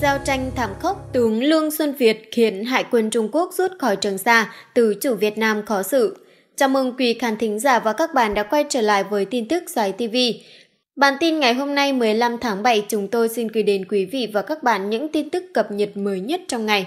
Giao tranh thảm khốc, tướng Lương Xuân Việt khiến Hải quân Trung Quốc rút khỏi Trường Sa, từ chủ Việt Nam khó xử. Chào mừng quý khán thính giả và các bạn đã quay trở lại với tin tức Giải TV. Bản tin ngày hôm nay 15 tháng 7 chúng tôi xin gửi đến quý vị và các bạn những tin tức cập nhật mới nhất trong ngày.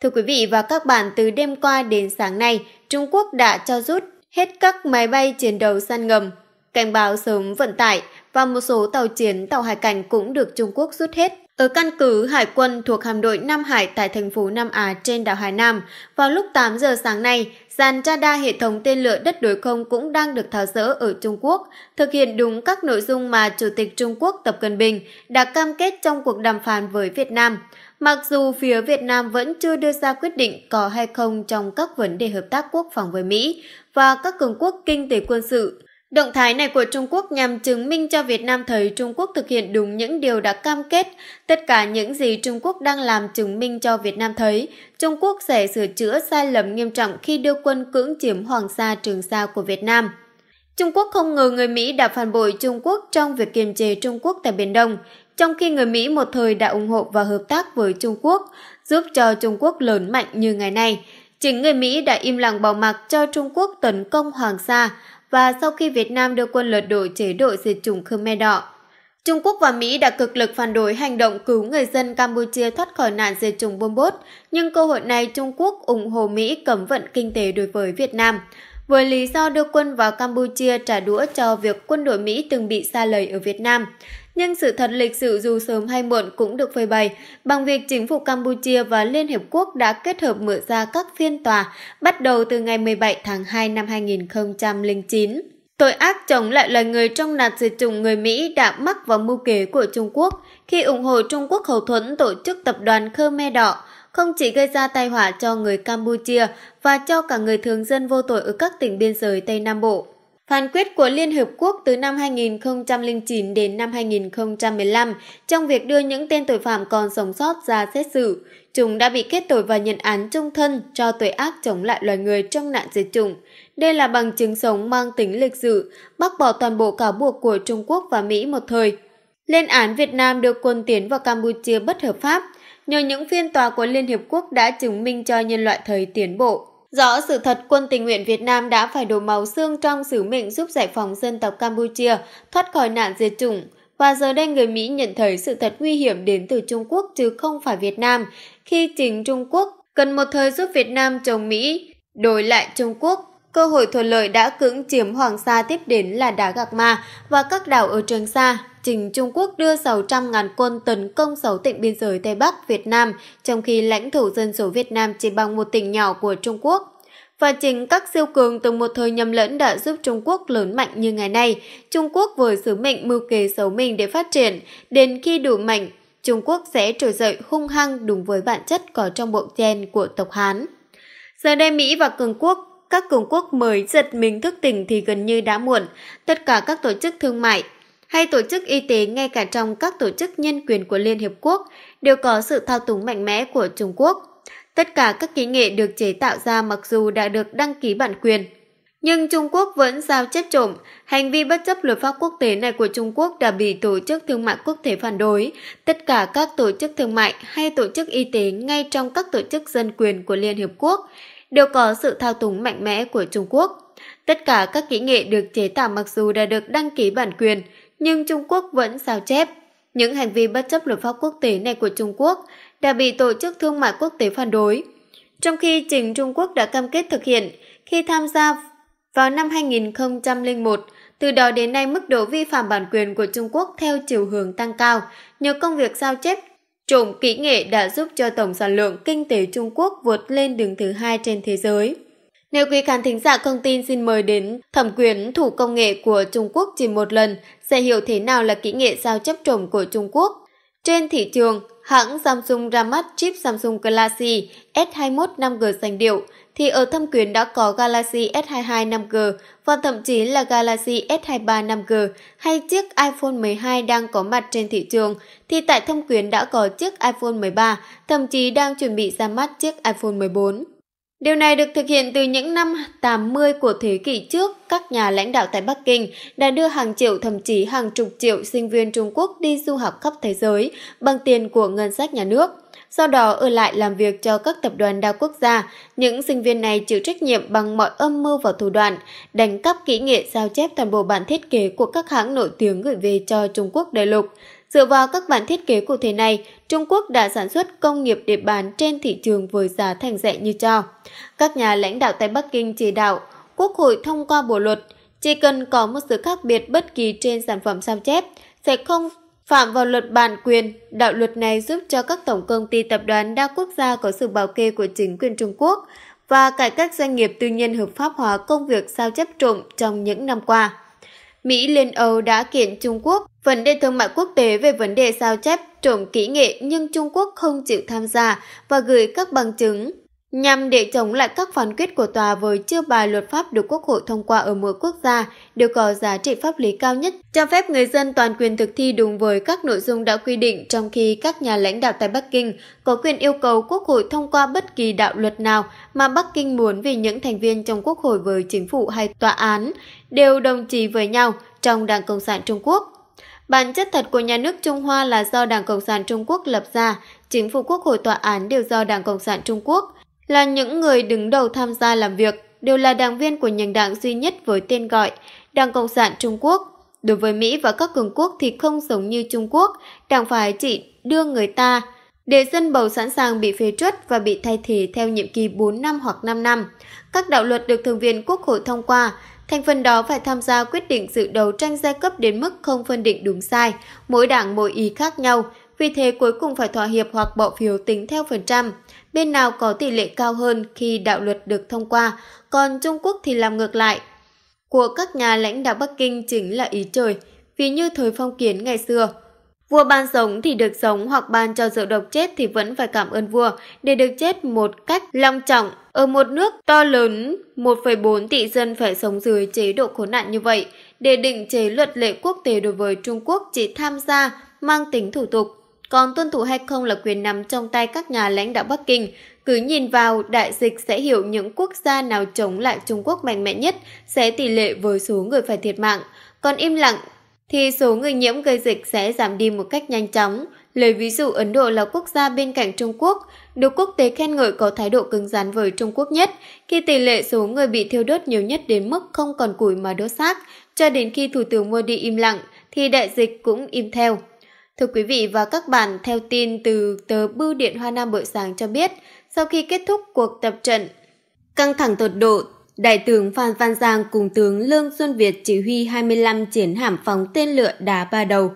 Thưa quý vị và các bạn, từ đêm qua đến sáng nay, Trung Quốc đã cho rút hết các máy bay chiến đấu săn ngầm, cảnh báo sớm vận tải và một số tàu chiến, tàu hải cảnh cũng được Trung Quốc rút hết. Ở căn cứ Hải quân thuộc hạm đội Nam Hải tại thành phố Nam Á trên đảo Hải Nam, vào lúc 8 giờ sáng nay, dàn radar hệ thống tên lửa đất đối không cũng đang được tháo rỡ ở Trung Quốc, thực hiện đúng các nội dung mà Chủ tịch Trung Quốc Tập Cận Bình đã cam kết trong cuộc đàm phán với Việt Nam. Mặc dù phía Việt Nam vẫn chưa đưa ra quyết định có hay không trong các vấn đề hợp tác quốc phòng với Mỹ và các cường quốc kinh tế quân sự, Động thái này của Trung Quốc nhằm chứng minh cho Việt Nam thấy Trung Quốc thực hiện đúng những điều đã cam kết. Tất cả những gì Trung Quốc đang làm chứng minh cho Việt Nam thấy, Trung Quốc sẽ sửa chữa sai lầm nghiêm trọng khi đưa quân cưỡng chiếm Hoàng Sa Trường Sa của Việt Nam. Trung Quốc không ngờ người Mỹ đã phản bội Trung Quốc trong việc kiềm chế Trung Quốc tại Biển Đông trong khi người Mỹ một thời đã ủng hộ và hợp tác với Trung Quốc, giúp cho Trung Quốc lớn mạnh như ngày nay. Chính người Mỹ đã im lặng bỏ mặc cho Trung Quốc tấn công Hoàng Sa và sau khi Việt Nam đưa quân lật đổ chế độ diệt chủng Khmer Đỏ. Trung Quốc và Mỹ đã cực lực phản đối hành động cứu người dân Campuchia thoát khỏi nạn diệt chủng bom bốt, nhưng cơ hội này Trung Quốc ủng hộ Mỹ cấm vận kinh tế đối với Việt Nam với lý do đưa quân vào Campuchia trả đũa cho việc quân đội Mỹ từng bị xa lầy ở Việt Nam nhưng sự thật lịch sử dù sớm hay muộn cũng được phơi bày bằng việc chính phủ Campuchia và Liên Hiệp Quốc đã kết hợp mở ra các phiên tòa bắt đầu từ ngày 17 tháng 2 năm 2009. Tội ác chống lại loài người trong nạn diệt chủng người Mỹ đã mắc vào mưu kế của Trung Quốc khi ủng hộ Trung Quốc hậu thuẫn tổ chức tập đoàn Khmer Đỏ, không chỉ gây ra tai họa cho người Campuchia và cho cả người thường dân vô tội ở các tỉnh biên giới Tây Nam Bộ, Phán quyết của Liên Hợp Quốc từ năm 2009 đến năm 2015 trong việc đưa những tên tội phạm còn sống sót ra xét xử. Chúng đã bị kết tội và nhận án trung thân cho tội ác chống lại loài người trong nạn diệt chủng. Đây là bằng chứng sống mang tính lịch sử, bác bỏ toàn bộ cáo buộc của Trung Quốc và Mỹ một thời. Lên án Việt Nam được quân tiến vào Campuchia bất hợp pháp, nhờ những phiên tòa của Liên Hiệp Quốc đã chứng minh cho nhân loại thời tiến bộ. Rõ sự thật quân tình nguyện Việt Nam đã phải đổ máu xương trong sứ mệnh giúp giải phóng dân tộc Campuchia thoát khỏi nạn diệt chủng. Và giờ đây người Mỹ nhận thấy sự thật nguy hiểm đến từ Trung Quốc chứ không phải Việt Nam, khi chính Trung Quốc cần một thời giúp Việt Nam chống Mỹ, đổi lại Trung Quốc. Cơ hội thuận lợi đã cưỡng chiếm Hoàng Sa tiếp đến là đá Gạc Ma và các đảo ở Trường Sa trình Trung Quốc đưa 600 ngàn quân tấn công 6 tỉnh biên giới Tây Bắc Việt Nam, trong khi lãnh thổ dân số Việt Nam chỉ bằng một tỉnh nhỏ của Trung Quốc và chính các siêu cường từ một thời nhầm lẫn đã giúp Trung Quốc lớn mạnh như ngày nay. Trung Quốc với sứ mệnh mưu kế xấu mình để phát triển, đến khi đủ mạnh, Trung Quốc sẽ trỗi dậy hung hăng đúng với bản chất có trong bộ gen của tộc Hán. Giờ đây Mỹ và cường quốc các cường quốc mới giật mình thức tỉnh thì gần như đã muộn. Tất cả các tổ chức thương mại, hay tổ chức y tế ngay cả trong các tổ chức nhân quyền của Liên Hiệp Quốc đều có sự thao túng mạnh mẽ của Trung Quốc. Tất cả các kỹ nghệ được chế tạo ra mặc dù đã được đăng ký bản quyền, nhưng Trung Quốc vẫn giao chết trộm, hành vi bất chấp luật pháp quốc tế này của Trung Quốc đã bị Tổ chức Thương mại Quốc tế phản đối. Tất cả các tổ chức thương mại hay tổ chức y tế ngay trong các tổ chức dân quyền của Liên Hiệp Quốc đều có sự thao túng mạnh mẽ của Trung Quốc. Tất cả các kỹ nghệ được chế tạo mặc dù đã được đăng ký bản quyền, nhưng Trung Quốc vẫn sao chép. Những hành vi bất chấp luật pháp quốc tế này của Trung Quốc đã bị Tổ chức Thương mại Quốc tế phản đối. Trong khi chính Trung Quốc đã cam kết thực hiện khi tham gia vào năm 2001, từ đó đến nay mức độ vi phạm bản quyền của Trung Quốc theo chiều hướng tăng cao nhờ công việc sao chép trộm kỹ nghệ đã giúp cho tổng sản lượng kinh tế Trung Quốc vượt lên đứng thứ hai trên thế giới. Nếu quý khán thính giả không tin xin mời đến thẩm quyến thủ công nghệ của Trung Quốc chỉ một lần sẽ hiểu thế nào là kỹ nghệ sao chấp trồng của Trung Quốc. Trên thị trường, hãng Samsung ra mắt chip Samsung Galaxy S21 5G sành điệu, thì ở thâm quyến đã có Galaxy S22 5G và thậm chí là Galaxy S23 5G hay chiếc iPhone 12 đang có mặt trên thị trường thì tại thâm quyến đã có chiếc iPhone 13, thậm chí đang chuẩn bị ra mắt chiếc iPhone 14. Điều này được thực hiện từ những năm 80 của thế kỷ trước, các nhà lãnh đạo tại Bắc Kinh đã đưa hàng triệu thậm chí hàng chục triệu sinh viên Trung Quốc đi du học khắp thế giới bằng tiền của ngân sách nhà nước. Sau đó ở lại làm việc cho các tập đoàn đa quốc gia, những sinh viên này chịu trách nhiệm bằng mọi âm mưu và thủ đoạn, đánh cắp kỹ nghệ sao chép toàn bộ bản thiết kế của các hãng nổi tiếng gửi về cho Trung Quốc đại lục. Dựa vào các bản thiết kế cụ thể này, Trung Quốc đã sản xuất công nghiệp để bán trên thị trường với giá thành rẻ như cho. Các nhà lãnh đạo tại Bắc Kinh chỉ đạo Quốc hội thông qua bộ luật, chỉ cần có một sự khác biệt bất kỳ trên sản phẩm sao chép sẽ không phạm vào luật bản quyền. Đạo luật này giúp cho các tổng công ty tập đoàn đa quốc gia có sự bảo kê của chính quyền Trung Quốc và cải cách doanh nghiệp tư nhân hợp pháp hóa công việc sao chép trộm trong những năm qua. Mỹ Liên Âu đã kiện Trung Quốc Vấn đề thương mại quốc tế về vấn đề sao chép trộm kỹ nghệ nhưng Trung Quốc không chịu tham gia và gửi các bằng chứng nhằm để chống lại các phán quyết của tòa với chưa bài luật pháp được Quốc hội thông qua ở mỗi quốc gia đều có giá trị pháp lý cao nhất, cho phép người dân toàn quyền thực thi đúng với các nội dung đã quy định trong khi các nhà lãnh đạo tại Bắc Kinh có quyền yêu cầu Quốc hội thông qua bất kỳ đạo luật nào mà Bắc Kinh muốn vì những thành viên trong Quốc hội với chính phủ hay tòa án đều đồng chí với nhau trong Đảng Cộng sản Trung Quốc. Bản chất thật của nhà nước Trung Hoa là do Đảng Cộng sản Trung Quốc lập ra, chính phủ quốc hội tòa án đều do Đảng Cộng sản Trung Quốc, là những người đứng đầu tham gia làm việc, đều là đảng viên của nhánh đảng duy nhất với tên gọi Đảng Cộng sản Trung Quốc. Đối với Mỹ và các cường quốc thì không giống như Trung Quốc, đảng phải chỉ đưa người ta để dân bầu sẵn sàng bị phế truất và bị thay thế theo nhiệm kỳ 4 năm hoặc 5 năm. Các đạo luật được Thượng viện Quốc hội thông qua, Thành phần đó phải tham gia quyết định sự đấu tranh giai cấp đến mức không phân định đúng sai, mỗi đảng mỗi ý khác nhau, vì thế cuối cùng phải thỏa hiệp hoặc bỏ phiếu tính theo phần trăm. Bên nào có tỷ lệ cao hơn khi đạo luật được thông qua, còn Trung Quốc thì làm ngược lại. Của các nhà lãnh đạo Bắc Kinh chính là ý trời, vì như thời phong kiến ngày xưa – Vua ban sống thì được sống hoặc ban cho rượu độc chết thì vẫn phải cảm ơn vua để được chết một cách long trọng. Ở một nước to lớn, 1,4 tỷ dân phải sống dưới chế độ khốn nạn như vậy. Để định chế luật lệ quốc tế đối với Trung Quốc chỉ tham gia mang tính thủ tục, còn tuân thủ hay không là quyền nằm trong tay các nhà lãnh đạo Bắc Kinh. Cứ nhìn vào, đại dịch sẽ hiểu những quốc gia nào chống lại Trung Quốc mạnh mẽ nhất sẽ tỷ lệ với số người phải thiệt mạng. Còn im lặng thì số người nhiễm gây dịch sẽ giảm đi một cách nhanh chóng. Lấy ví dụ Ấn Độ là quốc gia bên cạnh Trung Quốc, được quốc tế khen ngợi có thái độ cứng rắn với Trung Quốc nhất, khi tỷ lệ số người bị thiêu đốt nhiều nhất đến mức không còn củi mà đốt xác, cho đến khi Thủ tướng Modi im lặng thì đại dịch cũng im theo. Thưa quý vị và các bạn, theo tin từ tờ Bưu điện Hoa Nam buổi sáng cho biết, sau khi kết thúc cuộc tập trận, căng thẳng tột độ Đại tướng Phan Văn Giang cùng tướng Lương Xuân Việt chỉ huy 25 chiến hạm phóng tên lửa đá ba đầu.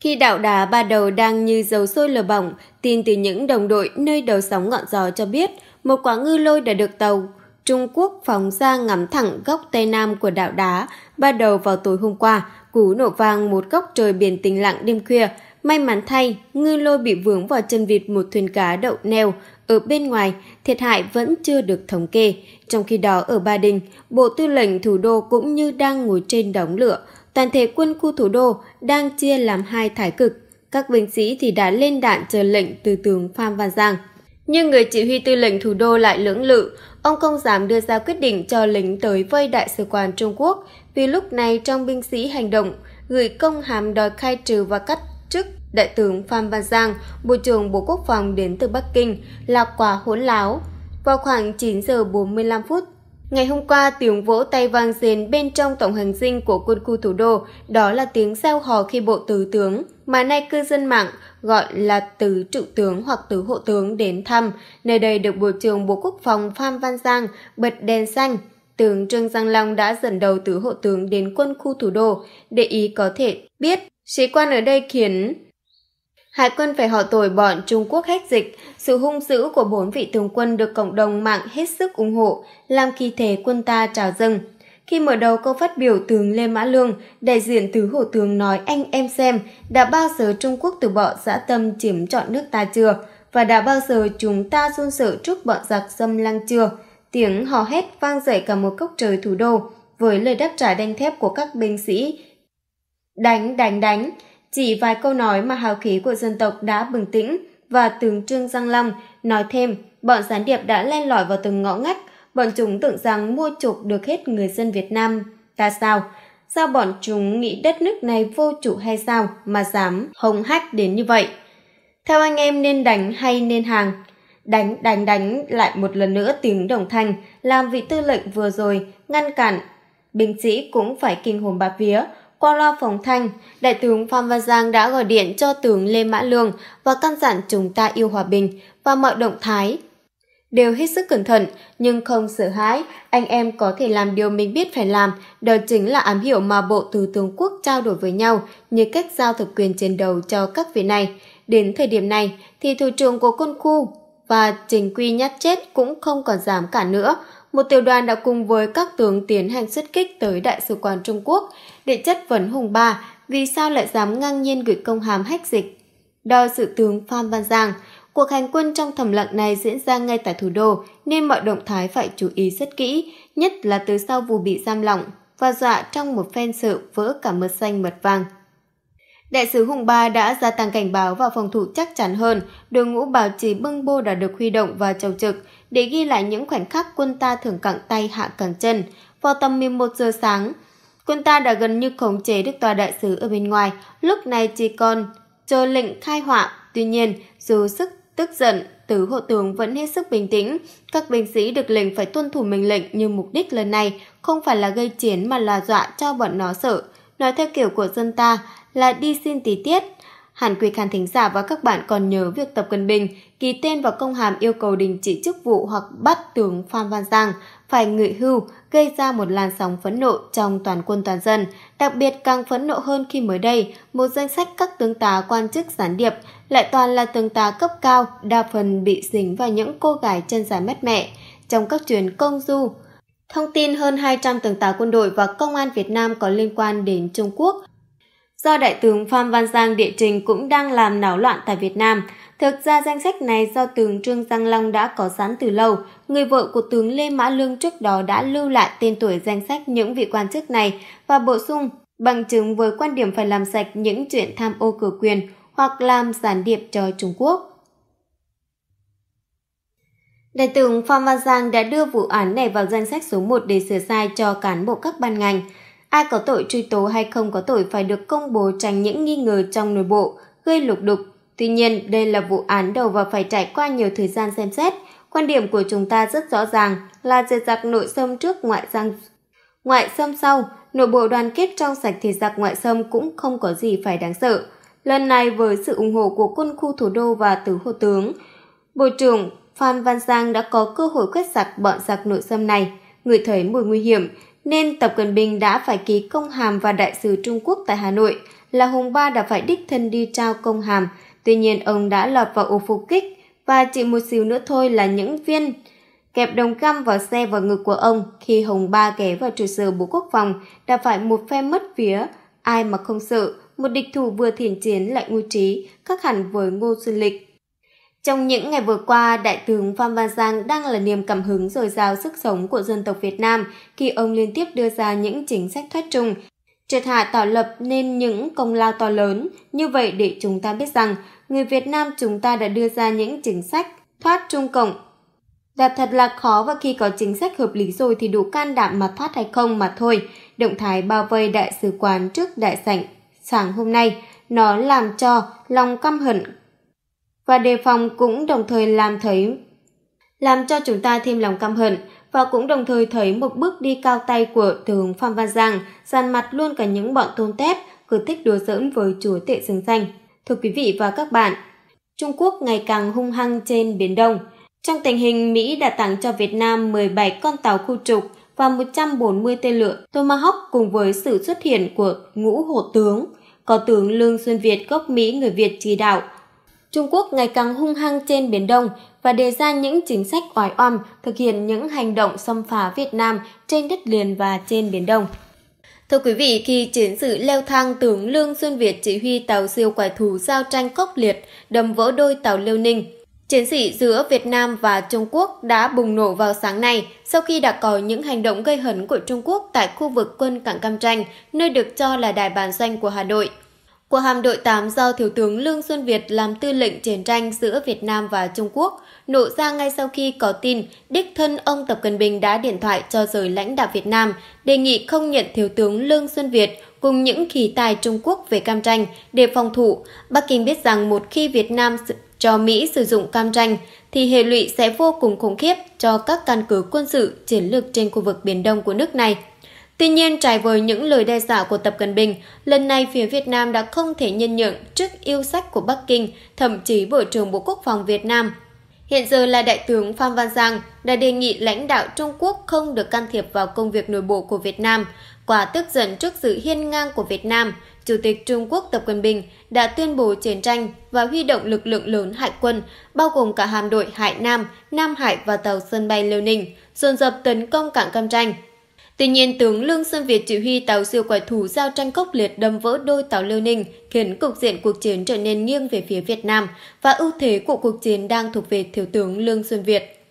Khi đạo đá ba đầu đang như dầu sôi lửa bỏng, tin từ những đồng đội nơi đầu sóng ngọn gió cho biết một quả ngư lôi đã được tàu Trung Quốc phóng ra ngắm thẳng góc Tây Nam của đảo đá, ba đầu vào tối hôm qua, cú nổ vang một góc trời biển tĩnh lặng đêm khuya. May mắn thay, ngư lôi bị vướng vào chân vịt một thuyền cá đậu neo, ở bên ngoài, thiệt hại vẫn chưa được thống kê. Trong khi đó ở Ba Đình, Bộ Tư lệnh Thủ đô cũng như đang ngồi trên đống lửa. Toàn thể quân khu thủ đô đang chia làm hai thái cực. Các binh sĩ thì đã lên đạn chờ lệnh từ tướng Phạm Văn Giang. Nhưng người chỉ huy tư lệnh thủ đô lại lưỡng lự, ông không dám đưa ra quyết định cho lính tới vây đại sứ quán Trung Quốc vì lúc này trong binh sĩ hành động, gửi công hàm đòi khai trừ và cắt chức Đại tướng Phan Văn Giang, Bộ trưởng Bộ Quốc phòng đến từ Bắc Kinh là quả hỗn láo. Vào khoảng 9 giờ 45 phút, ngày hôm qua tiếng vỗ tay vang dền bên trong tổng hành dinh của quân khu thủ đô, đó là tiếng gieo hò khi bộ tứ tướng, mà nay cư dân mạng gọi là tứ trụ tướng hoặc tứ hộ tướng đến thăm. Nơi đây được Bộ trưởng Bộ Quốc phòng Phan Văn Giang bật đèn xanh, tướng Trương Giang Long đã dẫn đầu tứ hộ tướng đến quân khu thủ đô để ý có thể biết sĩ quan ở đây khiến Hải quân phải họ tội bọn Trung Quốc hách dịch, sự hung dữ của bốn vị tướng quân được cộng đồng mạng hết sức ủng hộ, làm kỳ thể quân ta trào dâng. Khi mở đầu câu phát biểu tướng Lê Mã Lương, đại diện tứ hổ tướng nói anh em xem, đã bao giờ Trung Quốc từ bỏ dã tâm chiếm trọn nước ta chưa? Và đã bao giờ chúng ta run sợ trước bọn giặc xâm lăng chưa? Tiếng hò hét vang dậy cả một cốc trời thủ đô, với lời đáp trả đanh thép của các binh sĩ. Đánh, đánh, đánh! Chỉ vài câu nói mà hào khí của dân tộc đã bừng tĩnh và tướng Trương Giang Long nói thêm bọn gián điệp đã len lỏi vào từng ngõ ngách, bọn chúng tưởng rằng mua chuộc được hết người dân Việt Nam. Ta sao? Sao bọn chúng nghĩ đất nước này vô chủ hay sao mà dám hồng hách đến như vậy? Theo anh em nên đánh hay nên hàng? Đánh, đánh, đánh lại một lần nữa tiếng đồng thanh, làm vị tư lệnh vừa rồi, ngăn cản. Binh sĩ cũng phải kinh hồn bạc vía, qua loa phóng thanh, Đại tướng Phan Văn Giang đã gọi điện cho tướng Lê Mã Lương và căn dặn chúng ta yêu hòa bình và mọi động thái. Đều hết sức cẩn thận, nhưng không sợ hãi, anh em có thể làm điều mình biết phải làm, đó chính là ám hiệu mà bộ tứ tướng quốc trao đổi với nhau như cách giao thực quyền chiến đấu cho các vị này. Đến thời điểm này thì thủ trưởng của quân khu và trình quy nhát chết cũng không còn giảm cả nữa, một tiểu đoàn đã cùng với các tướng tiến hành xuất kích tới Đại sứ quán Trung Quốc để chất vấn Hùng Ba vì sao lại dám ngang nhiên gửi công hàm hách dịch. Đo sự tướng Phan Văn Giang, cuộc hành quân trong thầm lặng này diễn ra ngay tại thủ đô nên mọi động thái phải chú ý rất kỹ, nhất là từ sau vụ bị giam lỏng và dọa trong một phen sự vỡ cả mật xanh mật vàng Đại sứ Hùng Ba đã gia tăng cảnh báo và phòng thủ chắc chắn hơn, đội ngũ bảo trì bưng bô đã được huy động và trầu trực để ghi lại những khoảnh khắc quân ta thường cẳng tay hạ cẳng chân. Vào tầm 11 giờ sáng, quân ta đã gần như khống chế được tòa đại sứ ở bên ngoài, lúc này chỉ còn chờ lệnh khai hỏa. Tuy nhiên, dù sức tức giận, tứ hộ tướng vẫn hết sức bình tĩnh. Các binh sĩ được lệnh phải tuân thủ mệnh lệnh nhưng mục đích lần này không phải là gây chiến mà là dọa cho bọn nó sợ. Nói theo kiểu của dân ta, là đi xin tí tiết. Hàn Quỳ Khán thính giả và các bạn còn nhớ việc Tập Cận Bình ký tên vào công hàm yêu cầu đình chỉ chức vụ hoặc bắt tướng Phan Văn Giang phải ngự hưu gây ra một làn sóng phẫn nộ trong toàn quân toàn dân. Đặc biệt càng phẫn nộ hơn khi mới đây, một danh sách các tướng tá quan chức gián điệp lại toàn là tướng tá cấp cao, đa phần bị dính vào những cô gái chân dài mất mẹ trong các chuyến công du. Thông tin hơn 200 tướng tá quân đội và công an Việt Nam có liên quan đến Trung Quốc do Đại tướng Phan Văn Giang địa trình cũng đang làm náo loạn tại Việt Nam. Thực ra danh sách này do tướng Trương Giang Long đã có sẵn từ lâu. Người vợ của tướng Lê Mã Lương trước đó đã lưu lại tên tuổi danh sách những vị quan chức này và bổ sung bằng chứng với quan điểm phải làm sạch những chuyện tham ô cửa quyền hoặc làm gián điệp cho Trung Quốc. Đại tướng Phan Văn Giang đã đưa vụ án này vào danh sách số 1 để sửa sai cho cán bộ các ban ngành – Ai có tội truy tố hay không có tội phải được công bố tránh những nghi ngờ trong nội bộ, gây lục đục. Tuy nhiên, đây là vụ án đầu và phải trải qua nhiều thời gian xem xét. Quan điểm của chúng ta rất rõ ràng là dệt giặc nội xâm trước ngoại giang ngoại xâm sau, nội bộ đoàn kết trong sạch thì giặc ngoại xâm cũng không có gì phải đáng sợ. Lần này với sự ủng hộ của quân khu thủ đô và tứ hộ tướng, Bộ trưởng Phan Văn Giang đã có cơ hội quét sạch bọn giặc nội xâm này. Người thấy mùi nguy hiểm, nên Tập Cận Bình đã phải ký công hàm và đại sứ Trung Quốc tại Hà Nội là Hùng Ba đã phải đích thân đi trao công hàm. Tuy nhiên ông đã lọt vào ổ phục kích và chỉ một xíu nữa thôi là những viên kẹp đồng cam vào xe và ngực của ông khi Hồng Ba ghé vào trụ sở Bộ Quốc phòng đã phải một phe mất vía. Ai mà không sợ, một địch thủ vừa thiền chiến lại ngu trí, khác hẳn với Ngô Xuân Lịch. Trong những ngày vừa qua, Đại tướng Phan Văn Giang đang là niềm cảm hứng dồi dào sức sống của dân tộc Việt Nam khi ông liên tiếp đưa ra những chính sách thoát trùng, triệt hạ tạo lập nên những công lao to lớn. Như vậy để chúng ta biết rằng, người Việt Nam chúng ta đã đưa ra những chính sách thoát Trung Cộng. Đạt thật là khó và khi có chính sách hợp lý rồi thì đủ can đảm mà thoát hay không mà thôi. Động thái bao vây đại sứ quán trước đại sảnh sáng hôm nay, nó làm cho lòng căm hận và đề phòng cũng đồng thời làm thấy làm cho chúng ta thêm lòng căm hận và cũng đồng thời thấy một bước đi cao tay của tướng Phạm Văn Giang dàn mặt luôn cả những bọn tôn tép cứ thích đùa giỡn với chúa tệ rừng xanh. Thưa quý vị và các bạn, Trung Quốc ngày càng hung hăng trên Biển Đông. Trong tình hình Mỹ đã tặng cho Việt Nam 17 con tàu khu trục và 140 tên lửa Tomahawk cùng với sự xuất hiện của ngũ hộ tướng, có tướng Lương Xuân Việt gốc Mỹ người Việt chỉ đạo – Trung Quốc ngày càng hung hăng trên Biển Đông và đề ra những chính sách oái oăm thực hiện những hành động xâm phá Việt Nam trên đất liền và trên Biển Đông. Thưa quý vị, khi chiến sự leo thang tướng Lương Xuân Việt chỉ huy tàu siêu quải thù giao tranh khốc liệt, đầm vỡ đôi tàu Liêu Ninh, Chiến sĩ giữa Việt Nam và Trung Quốc đã bùng nổ vào sáng nay sau khi đã có những hành động gây hấn của Trung Quốc tại khu vực quân cảng Cam Tranh, nơi được cho là đài bàn danh của Hà Nội của hạm đội 8 do Thiếu tướng Lương Xuân Việt làm tư lệnh chiến tranh giữa Việt Nam và Trung Quốc nổ ra ngay sau khi có tin đích thân ông Tập Cận Bình đã điện thoại cho giới lãnh đạo Việt Nam đề nghị không nhận Thiếu tướng Lương Xuân Việt cùng những khí tài Trung Quốc về cam tranh để phòng thủ. Bắc Kinh biết rằng một khi Việt Nam cho Mỹ sử dụng cam tranh thì hệ lụy sẽ vô cùng khủng khiếp cho các căn cứ quân sự chiến lược trên khu vực Biển Đông của nước này. Tuy nhiên, trải với những lời đe dọa của Tập Cận Bình, lần này phía Việt Nam đã không thể nhân nhượng trước yêu sách của Bắc Kinh, thậm chí Bộ trưởng Bộ Quốc phòng Việt Nam. Hiện giờ là Đại tướng Phan Văn Giang đã đề nghị lãnh đạo Trung Quốc không được can thiệp vào công việc nội bộ của Việt Nam. Quả tức giận trước sự hiên ngang của Việt Nam, Chủ tịch Trung Quốc Tập Cận Bình đã tuyên bố chiến tranh và huy động lực lượng lớn hải quân, bao gồm cả hạm đội Hải Nam, Nam Hải và tàu sân bay Liêu Ninh, dồn dập tấn công cảng Cam Tranh. Tuy nhiên, tướng Lương Sơn Việt chỉ huy tàu siêu quải thủ giao tranh cốc liệt đâm vỡ đôi tàu Liêu Ninh, khiến cục diện cuộc chiến trở nên nghiêng về phía Việt Nam và ưu thế của cuộc chiến đang thuộc về thiếu tướng Lương Xuân Việt.